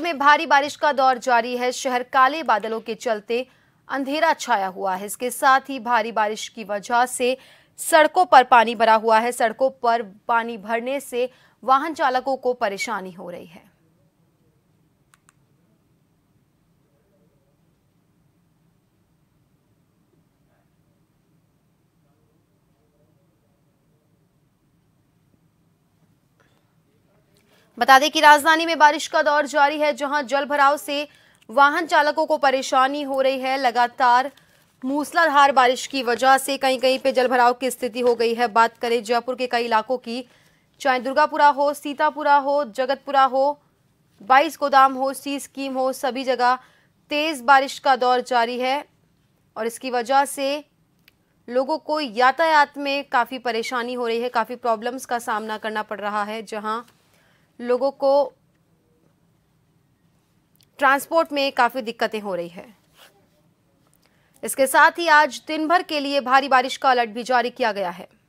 में भारी बारिश का दौर जारी है शहर काले बादलों के चलते अंधेरा छाया हुआ है इसके साथ ही भारी बारिश की वजह से सड़कों पर पानी भरा हुआ है सड़कों पर पानी भरने से वाहन चालकों को परेशानी हो रही है बता दें कि राजधानी में बारिश का दौर जारी है जहां जल भराव से वाहन चालकों को परेशानी हो रही है लगातार मूसलाधार बारिश की वजह से कहीं कहीं पे भराव की स्थिति हो गई है बात करें जयपुर के कई इलाकों की चाहे दुर्गापुरा हो सीतापुरा हो जगतपुरा हो बाईस गोदाम हो सी स्कीम हो सभी जगह तेज़ बारिश का दौर जारी है और इसकी वजह से लोगों को यातायात में काफ़ी परेशानी हो रही है काफ़ी प्रॉब्लम्स का सामना करना पड़ रहा है जहां लोगों को ट्रांसपोर्ट में काफ़ी दिक्कतें हो रही है इसके साथ ही आज दिन भर के लिए भारी बारिश का अलर्ट भी जारी किया गया है